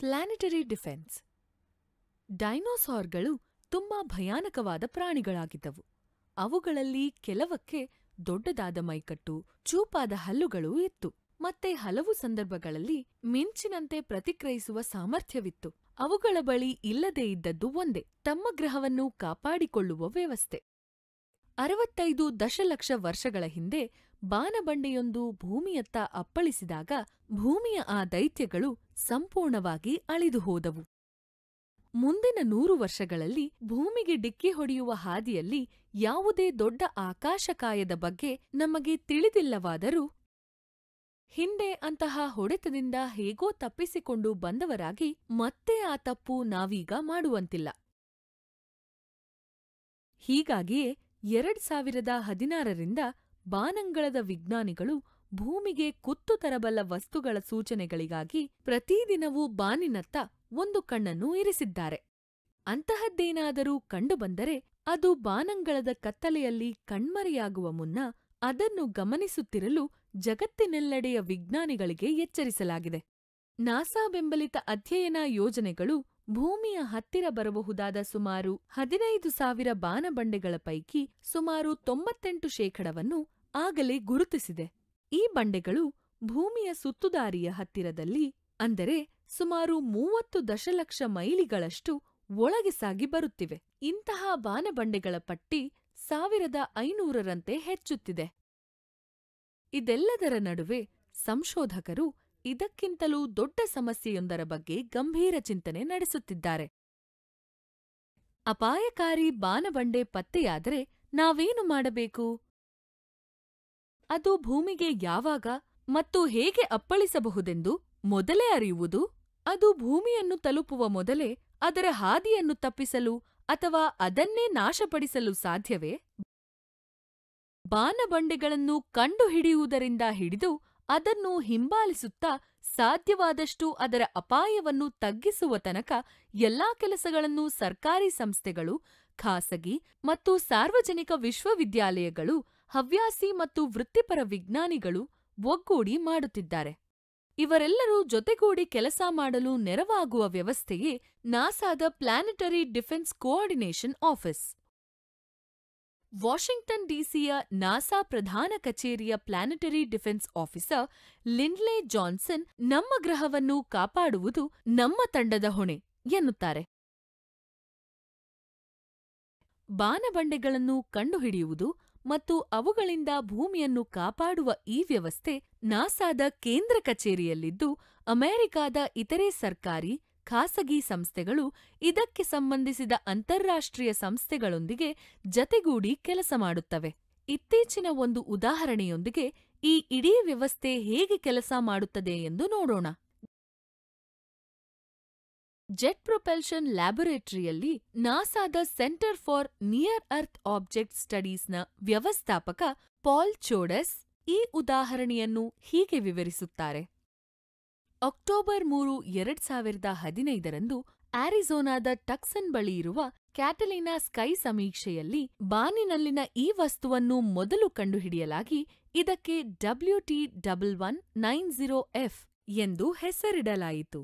planetary defence ಡೈನೋಸಾರ್ಗಳು ತುಂಬಾ ಭಯಾನಕವಾದ ಪ್ರಾಣಿಗಳಾಗಿದ್ದವು ಅವುಗಳಲ್ಲಿ ಕೆಲವಕ್ಕೆ ದೊಡ್ಡದಾದ ಮೈಕಟ್ಟು ಚೂಪಾದ ಹಲ್ಲುಗಳೂ ಇತ್ತು ಮತ್ತೆ ಹಲವು ಸಂದರ್ಭಗಳಲ್ಲಿ ಮಿಂಚಿನಂತೆ ಪ್ರತಿಕ್ರಿಯಿಸುವ ಸಾಮರ್ಥ್ಯವಿತ್ತು ಅವುಗಳ ಬಳಿ ಇಲ್ಲದೇ ಇದ್ದದ್ದು ಒಂದೇ ತಮ್ಮ ಗ್ರಹವನ್ನು ಕಾಪಾಡಿಕೊಳ್ಳುವ ವ್ಯವಸ್ಥೆ ಅರವತ್ತೈದು ದಶಲಕ್ಷ ವರ್ಷಗಳ ಹಿಂದೆ ಬಾನಬಂಡೆಯೊಂದು ಭೂಮಿಯತ್ತ ಅಪ್ಪಳಿಸಿದಾಗ ಭೂಮಿಯ ಆ ದೈತ್ಯಗಳು ಸಂಪೂರ್ಣವಾಗಿ ಅಳಿದು ಹೋದವು ಮುಂದಿನ ನೂರು ವರ್ಷಗಳಲ್ಲಿ ಭೂಮಿಗೆ ಡಿಕ್ಕಿ ಹೊಡೆಯುವ ಹಾದಿಯಲ್ಲಿ ಯಾವುದೇ ದೊಡ್ಡ ಆಕಾಶಕಾಯದ ಬಗ್ಗೆ ನಮಗೆ ತಿಳಿದಿಲ್ಲವಾದರೂ ಹಿಂದೆ ಅಂತಹ ಹೊಡೆತದಿಂದ ಹೇಗೋ ತಪ್ಪಿಸಿಕೊಂಡು ಬಂದವರಾಗಿ ಮತ್ತೆ ಆ ತಪ್ಪು ನಾವೀಗ ಮಾಡುವಂತಿಲ್ಲ ಹೀಗಾಗಿಯೇ ಎರಡ್ ಸಾವಿರದ ಹದಿನಾರರಿಂದ ಬಾನಂಗಳದ ವಿಜ್ಞಾನಿಗಳು ಭೂಮಿಗೆ ಕುತ್ತು ತರಬಲ್ಲ ವಸ್ತುಗಳ ಸೂಚನೆಗಳಿಗಾಗಿ ಪ್ರತಿದಿನವೂ ಬಾನಿನತ್ತ ಒಂದು ಕಣ್ಣನ್ನು ಇರಿಸಿದ್ದಾರೆ ಅಂತಹದ್ದೇನಾದರೂ ಕಂಡುಬಂದರೆ ಅದು ಬಾನಂಗಳದ ಕತ್ತಲೆಯಲ್ಲಿ ಕಣ್ಮರೆಯಾಗುವ ಮುನ್ನ ಅದನ್ನು ಗಮನಿಸುತ್ತಿರಲು ಜಗತ್ತಿನೆಲ್ಲೆಡೆಯ ವಿಜ್ಞಾನಿಗಳಿಗೆ ಎಚ್ಚರಿಸಲಾಗಿದೆ ನಾಸಾ ಬೆಂಬಲಿತ ಅಧ್ಯಯನ ಯೋಜನೆಗಳು ಭೂಮಿಯ ಹತ್ತಿರ ಬರಬಹುದಾದ ಸುಮಾರು ಹದಿನೈದು ಸಾವಿರ ಬಾನಬಂಡೆಗಳ ಪೈಕಿ ಸುಮಾರು ತೊಂಬತ್ತೆಂಟು ಶೇಕಡವನ್ನು ಆಗಲೇ ಗುರುತಿಸಿದೆ ಈ ಬಂಡೆಗಳು ಭೂಮಿಯ ಸುತ್ತುದಾರಿಯ ಹತ್ತಿರದಲ್ಲಿ ಅಂದರೆ ಸುಮಾರು ಮೂವತ್ತು ದಶಲಕ್ಷ ಮೈಲಿಗಳಷ್ಟು ಒಳಗೆ ಸಾಗಿ ಬರುತ್ತಿವೆ ಇಂತಹ ಬಾನಬಂಡೆಗಳ ಪಟ್ಟಿ ಸಾವಿರದ ಐನೂರರಂತೆ ಹೆಚ್ಚುತ್ತಿದೆ ಇದೆಲ್ಲದರ ನಡುವೆ ಸಂಶೋಧಕರು ಇದಕ್ಕಿಂತಲೂ ದೊಡ್ಡ ಸಮಸ್ಯೆಯೊಂದರ ಬಗ್ಗೆ ಗಂಭೀರ ಚಿಂತನೆ ನಡೆಸುತ್ತಿದ್ದಾರೆ ಅಪಾಯಕಾರಿ ಬಾನಬಂಡೆ ಪತ್ತೆಯಾದರೆ ನಾವೇನು ಮಾಡಬೇಕು ಅದು ಭೂಮಿಗೆ ಯಾವಾಗ ಮತ್ತು ಹೇಗೆ ಅಪ್ಪಳಿಸಬಹುದೆಂದು ಮೊದಲೇ ಅರಿಯುವುದು ಅದು ಭೂಮಿಯನ್ನು ತಲುಪುವ ಮೊದಲೇ ಅದರ ಹಾದಿಯನ್ನು ತಪ್ಪಿಸಲು ಅಥವಾ ಅದನ್ನೇ ನಾಶಪಡಿಸಲು ಸಾಧ್ಯವೇ ಬಾನಬಂಡೆಗಳನ್ನು ಕಂಡುಹಿಡಿಯುವುದರಿಂದ ಹಿಡಿದು ಅದನ್ನು ಹಿಂಬಾಲಿಸುತ್ತಾ ಸಾಧ್ಯವಾದಷ್ಟು ಅದರ ಅಪಾಯವನ್ನು ತಗ್ಗಿಸುವ ತನಕ ಎಲ್ಲಾ ಕೆಲಸಗಳನ್ನು ಸರ್ಕಾರಿ ಸಂಸ್ಥೆಗಳು ಖಾಸಗಿ ಮತ್ತು ಸಾರ್ವಜನಿಕ ವಿಶ್ವವಿದ್ಯಾಲಯಗಳು ಹವ್ಯಾಸಿ ಮತ್ತು ವೃತ್ತಿಪರ ವಿಜ್ಞಾನಿಗಳು ಒಗ್ಗೂಡಿ ಮಾಡುತ್ತಿದ್ದಾರೆ ಇವರೆಲ್ಲರೂ ಜೊತೆಗೂಡಿ ಕೆಲಸ ಮಾಡಲು ನೆರವಾಗುವ ವ್ಯವಸ್ಥೆಯೇ ನಾಸಾದ planetary defence coordination office Washington ಡಿಸಿಯ ನಾಸಾ ಪ್ರಧಾನ ಕಚೇರಿಯ planetary defence officer Lindley Johnson ನಮ್ಮ ಗ್ರಹವನ್ನು ಕಾಪಾಡುವುದು ನಮ್ಮ ತಂಡದ ಹೊಣೆ ಎನ್ನುತ್ತಾರೆ ಬಾನಬಂಡೆಗಳನ್ನು ಕಂಡುಹಿಡಿಯುವುದು ಮತ್ತು ಅವುಗಳಿಂದ ಭೂಮಿಯನ್ನು ಕಾಪಾಡುವ ಈ ವ್ಯವಸ್ಥೆ ನಾಸಾದ ಕೇಂದ್ರ ಕಚೇರಿಯಲ್ಲಿದ್ದು ಅಮೆರಿಕಾದ ಇತರೆ ಸರ್ಕಾರಿ ಖಾಸಗಿ ಸಂಸ್ಥೆಗಳು ಇದಕ್ಕೆ ಸಂಬಂಧಿಸಿದ ಅಂತಾರಾಷ್ಟ್ರೀಯ ಸಂಸ್ಥೆಗಳೊಂದಿಗೆ ಜತೆಗೂಡಿ ಕೆಲಸ ಮಾಡುತ್ತವೆ ಇತ್ತೀಚಿನ ಒಂದು ಉದಾಹರಣೆಯೊಂದಿಗೆ ಈ ಇಡೀ ವ್ಯವಸ್ಥೆ ಹೇಗೆ ಕೆಲಸ ಮಾಡುತ್ತದೆ ಎಂದು ನೋಡೋಣ ಜೆಟ್ ಪ್ರೊಪೆಲ್ಷನ್ ಲ್ಯಾಬೊರೇಟರಿಯಲ್ಲಿ ನಾಸಾದ centre for near earth object ಸ್ಟಡೀಸ್ನ ವ್ಯವಸ್ಥಾಪಕ ಪಾಲ್ ಚೋಡಸ್ ಈ ಉದಾಹರಣೆಯನ್ನು ಹೀಗೆ ವಿವರಿಸುತ್ತಾರೆ ಅಕ್ಟೋಬರ್ ಮೂರು ಎರಡ್ ಸಾವಿರದ ಹದಿನೈದರಂದು ಆರಿಜೋನಾದ ಟಕ್ಸನ್ ಬಳಿ ಇರುವ ಕ್ಯಾಟಲಿನಾ ಸ್ಕೈ ಸಮೀಕ್ಷೆಯಲ್ಲಿ ಬಾನಿನಲ್ಲಿನ ಈ ವಸ್ತುವನ್ನು ಮೊದಲು ಕಂಡುಹಿಡಿಯಲಾಗಿ ಇದಕ್ಕೆ W T double one nine zero F ಎಂದು ಹೆಸರಿಡಲಾಯಿತು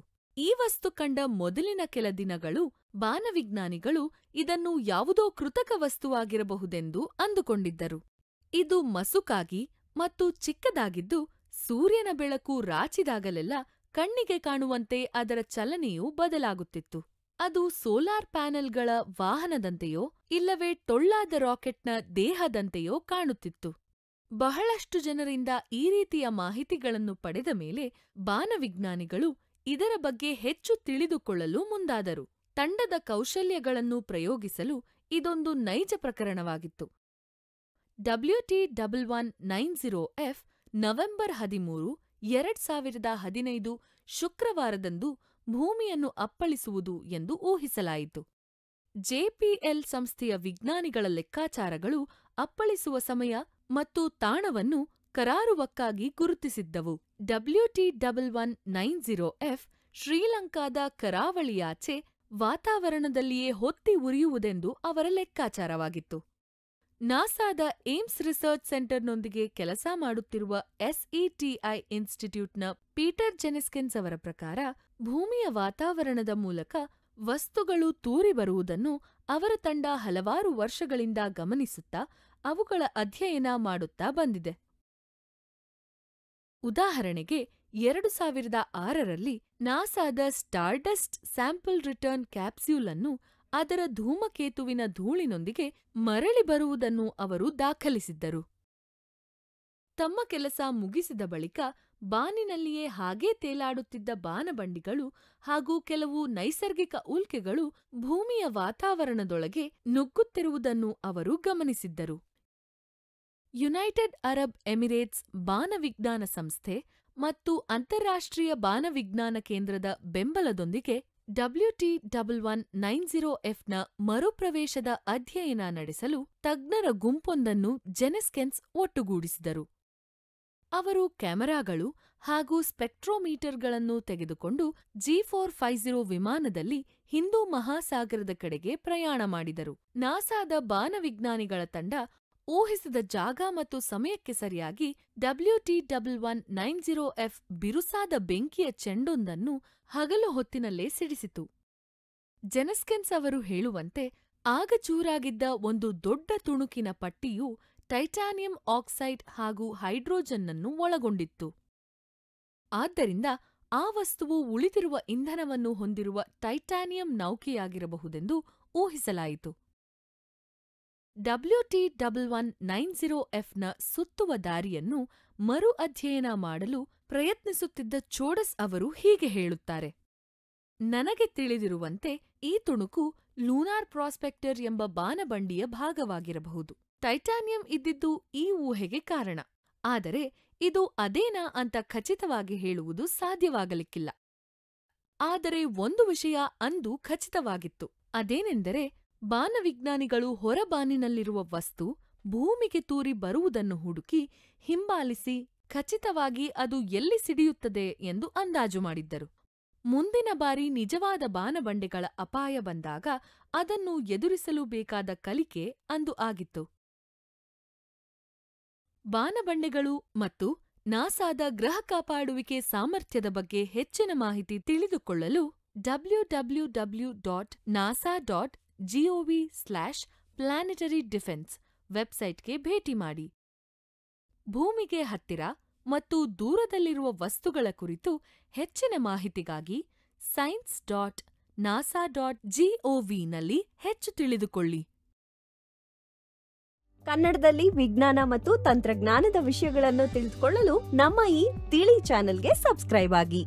ಈ ವಸ್ತು ಕಂಡ ಮೊದಲಿನ ಕೆಲ ದಿನಗಳು ಬಾನವಿಜ್ಞಾನಿಗಳು ಇದನ್ನು ಯಾವುದೋ ಕೃತಕ ವಸ್ತುವಾಗಿರಬಹುದೆಂದು ಅಂದುಕೊಂಡಿದ್ದರು ಇದು ಮಸುಕಾಗಿ ಮತ್ತು ಚಿಕ್ಕದಾಗಿದ್ದು ಸೂರ್ಯನ ಬೆಳಕು ರಾಚಿದಾಗಲೆಲ್ಲ ಕಣ್ಣಿಗೆ ಕಾಣುವಂತೆ ಅದರ ಚಲನೆಯು ಬದಲಾಗುತ್ತಿತ್ತು ಅದು ಸೋಲಾರ್ ಪ್ಯಾನೆಲ್ಗಳ ವಾಹನದಂತೆಯೋ ಇಲ್ಲವೇ ಟೊಳ್ಳಾದ ರಾಕೆಟ್ನ ದೇಹದಂತೆಯೋ ಕಾಣುತ್ತಿತ್ತು ಬಹಳಷ್ಟು ಜನರಿಂದ ಈ ರೀತಿಯ ಮಾಹಿತಿಗಳನ್ನು ಪಡೆದ ಮೇಲೆ ಬಾನವಿಜ್ಞಾನಿಗಳು ಇದರ ಬಗ್ಗೆ ಹೆಚ್ಚು ತಿಳಿದುಕೊಳ್ಳಲು ಮುಂದಾದರು ತಂಡದ ಕೌಶಲ್ಯಗಳನ್ನು ಪ್ರಯೋಗಿಸಲು ಇದೊಂದು ನೈಜ ಪ್ರಕರಣವಾಗಿತ್ತು W T double one nine zero F November ಹದಿಮೂರು ಎರಡ್ ಸಾವಿರದ ಹದಿನೈದು ಶುಕ್ರವಾರದಂದು ಭೂಮಿಯನ್ನು ಅಪ್ಪಳಿಸುವುದು ಎಂದು ಊಹಿಸಲಾಯಿತು ಜೆಪಿಎಲ್ ಸಂಸ್ಥೆಯ ವಿಜ್ಞಾನಿಗಳ ಲೆಕ್ಕಾಚಾರಗಳು ಅಪ್ಪಳಿಸುವ ಸಮಯ ಮತ್ತು ತಾಣವನ್ನು ಕರಾರುವಕ್ಕಾಗಿ ಗುರುತಿಸಿದ್ದವು W T double one nine zero F ಶ್ರೀಲಂಕಾದ ಕರಾವಳಿಯಾಚೆ ವಾತಾವರಣದಲ್ಲಿಯೇ ಹೊತ್ತಿ ಉರಿಯುವುದೆಂದು ಅವರ ಲೆಕ್ಕಾಚಾರವಾಗಿತ್ತು ನಾಸಾದ ಏಮ್ಸ್ ರಿಸರ್ಚ್ ಸೆಂಟರ್ನೊಂದಿಗೆ ಕೆಲಸ ಮಾಡುತ್ತಿರುವ ಎಸ್ಇಟಿಐ ಇನ್ಸ್ಟಿಟ್ಯೂಟ್ನ ಪೀಟರ್ ಜೆನಿಸ್ಕಿನ್ಸ್ ಅವರ ಪ್ರಕಾರ ಭೂಮಿಯ ವಾತಾವರಣದ ಮೂಲಕ ವಸ್ತುಗಳು ತೂರಿ ಬರುವುದನ್ನು ಅವರ ತಂಡ ಹಲವಾರು ವರ್ಷಗಳಿಂದ ಗಮನಿಸುತ್ತಾ ಅವುಗಳ ಅಧ್ಯಯನ ಮಾಡುತ್ತಾ ಬಂದಿದೆ ಉದಾಹರಣೆಗೆ ಎರಡು ಸಾವಿರದ ಆರರಲ್ಲಿ ನಾಸಾದ ಸ್ಟಾರ್ಡಸ್ಟ್ ಸ್ಯಾಂಪಲ್ ರಿಟರ್ನ್ ಕ್ಯಾಪ್ಸ್ಯೂಲ್ ಅನ್ನು ಅದರ ಧೂಮಕೇತುವಿನ ಧೂಳಿನೊಂದಿಗೆ ಮರಳಿ ಬರುವುದನ್ನು ಅವರು ದಾಖಲಿಸಿದ್ದರು ತಮ್ಮ ಕೆಲಸ ಮುಗಿಸಿದ ಬಳಿಕ ಬಾನಿನಲ್ಲಿಯೇ ಹಾಗೇ ತೇಲಾಡುತ್ತಿದ್ದ ಬಾನಬಂಡಿಗಳು ಹಾಗೂ ಕೆಲವು ನೈಸರ್ಗಿಕ ಉಲ್ಕೆಗಳು ಭೂಮಿಯ ವಾತಾವರಣದೊಳಗೆ ನುಗ್ಗುತ್ತಿರುವುದನ್ನು ಅವರು ಗಮನಿಸಿದ್ದರು ಯುನೈಟೆಡ್ ಅರಬ್ ಎಮಿರೇಟ್ಸ್ ಬಾನವಿಜ್ಞಾನ ಸಂಸ್ಥೆ ಮತ್ತು ಅಂತಾರಾಷ್ಟ್ರೀಯ ಬಾನವಿಜ್ಞಾನ ಕೇಂದ್ರದ ಬೆಂಬಲದೊಂದಿಗೆ W T double one nine zero ಎಫ್ನ ಮರುಪ್ರವೇಶದ ಅಧ್ಯಯನ ನಡೆಸಲು ತಜ್ಞರ ಗುಂಪೊಂದನ್ನು ಜೆನೆಸ್ಕೆನ್ಸ್ ಒಟ್ಟುಗೂಡಿಸಿದರು ಅವರು ಕ್ಯಾಮೆರಾಗಳು ಹಾಗೂ ಸ್ಪೆಕ್ಟ್ರೋಮೀಟರ್ಗಳನ್ನು ತೆಗೆದುಕೊಂಡು ಜಿ ಫೋರ್ ಫೈವ್ ಜೀರೋ ವಿಮಾನದಲ್ಲಿ ಹಿಂದೂ ಮಹಾಸಾಗರದ ಕಡೆಗೆ ಪ್ರಯಾಣ ಮಾಡಿದರು ನಾಸಾದ ಬಾನವಿಜ್ಞಾನಿಗಳ ತಂಡ ಊಹಿಸಿದ ಜಾಗ ಮತ್ತು ಸಮಯಕ್ಕೆ ಸರಿಯಾಗಿ T double one nine zero F ಬಿರುಸಾದ ಬೆಂಕಿಯ ಚೆಂಡೊಂದನ್ನು ಹಗಲು ಹೊತ್ತಿನಲ್ಲೇ ಸಿಡಿಸಿತು ಜೆನಸ್ಕೆನ್ಸ್ ಅವರು ಹೇಳುವಂತೆ ಆಗ ಚೂರಾಗಿದ್ದ ಒಂದು ದೊಡ್ಡ ತುಣುಕಿನ ಪಟ್ಟಿಯು ಟೈಟಾನಿಯಂ ಆಕ್ಸೈಡ್ ಹಾಗೂ ಹೈಡ್ರೋಜನ್ನನ್ನು ಒಳಗೊಂಡಿತ್ತು ಆದ್ದರಿಂದ ಆ ವಸ್ತುವು ಉಳಿದಿರುವ ಇಂಧನವನ್ನು ಹೊಂದಿರುವ ಟೈಟಾನಿಯಂ ನೌಕೆಯಾಗಿರಬಹುದೆಂದು ಊಹಿಸಲಾಯಿತು W T double one nine zero ಎಫ್ನ ಸುತ್ತುವ ದಾರಿಯನ್ನು ಮರು ಅಧ್ಯಯನ ಮಾಡಲು ಪ್ರಯತ್ನಿಸುತ್ತಿದ್ದ ಚೋಡಸ್ ಅವರು ಹೀಗೆ ಹೇಳುತ್ತಾರೆ ನನಗೆ ತಿಳಿದಿರುವಂತೆ ಈ ತುಣುಕು ಲೂನಾರ್ ಪ್ರಾಸ್ಪೆಕ್ಟರ್ ಎಂಬ ಬಾನಬಂಡಿಯ ಭಾಗವಾಗಿರಬಹುದು ಟೈಟಾನಿಯಂ ಇದ್ದಿದ್ದು ಈ ಊಹೆಗೆ ಕಾರಣ ಆದರೆ ಇದು ಅದೇನಾ ಅಂತ ಖಚಿತವಾಗಿ ಹೇಳುವುದು ಸಾಧ್ಯವಾಗಲಿಕ್ಕಿಲ್ಲ ಆದರೆ ಒಂದು ವಿಷಯ ಅಂದು ಖಚಿತವಾಗಿತ್ತು ಅದೇನೆಂದರೆ ಬಾನವಿಜ್ಞಾನಿಗಳು ಹೊರಬಾನಿನಲ್ಲಿರುವ ವಸ್ತು ಭೂಮಿಗೆ ತೂರಿ ಬರುವುದನ್ನು ಹುಡುಕಿ ಹಿಂಬಾಲಿಸಿ ಖಚಿತವಾಗಿ ಅದು ಎಲ್ಲಿ ಸಿಡಿಯುತ್ತದೆ ಎಂದು ಅಂದಾಜು ಮಾಡಿದ್ದರು ಮುಂದಿನ ಬಾರಿ ನಿಜವಾದ ಬಾನಬಂಡೆಗಳ ಅಪಾಯ ಬಂದಾಗ ಅದನ್ನು ಎದುರಿಸಲು ಬೇಕಾದ ಕಲಿಕೆ ಅಂದು ಆಗಿತ್ತು ಬಾನಬಂಡೆಗಳು ಮತ್ತು ನಾಸಾದ ಗ್ರಹ ಕಾಪಾಡುವಿಕೆ ಸಾಮರ್ಥ್ಯದ ಬಗ್ಗೆ ಹೆಚ್ಚಿನ ಮಾಹಿತಿ ತಿಳಿದುಕೊಳ್ಳಲು W W W dot NASA dot G O V slash planetary defence ವೆಬ್ಸೈಟ್ಗೆ ಭೇಟಿ ಮಾಡಿ ಭೂಮಿಗೆ ಹತ್ತಿರ ಮತ್ತು ದೂರದಲ್ಲಿರುವ ವಸ್ತುಗಳ ಕುರಿತು ಹೆಚ್ಚಿನ ಮಾಹಿತಿಗಾಗಿ ಸೈನ್ಸ್ ಡಾಟ್ ನಾಸಾ ಡಾಟ್ ಜಿಒವಿನಲ್ಲಿ ಹೆಚ್ಚು ತಿಳಿದುಕೊಳ್ಳಿ ಕನ್ನಡದಲ್ಲಿ ವಿಜ್ಞಾನ ಮತ್ತು ತಂತ್ರಜ್ಞಾನದ ವಿಷಯಗಳನ್ನು ತಿಳಿದುಕೊಳ್ಳಲು ನಮ್ಮ ಈ ತಿಳಿ ಚಾನೆಲ್ಗೆ ಸಬ್ಸ್ಕ್ರೈಬ್ ಆಗಿ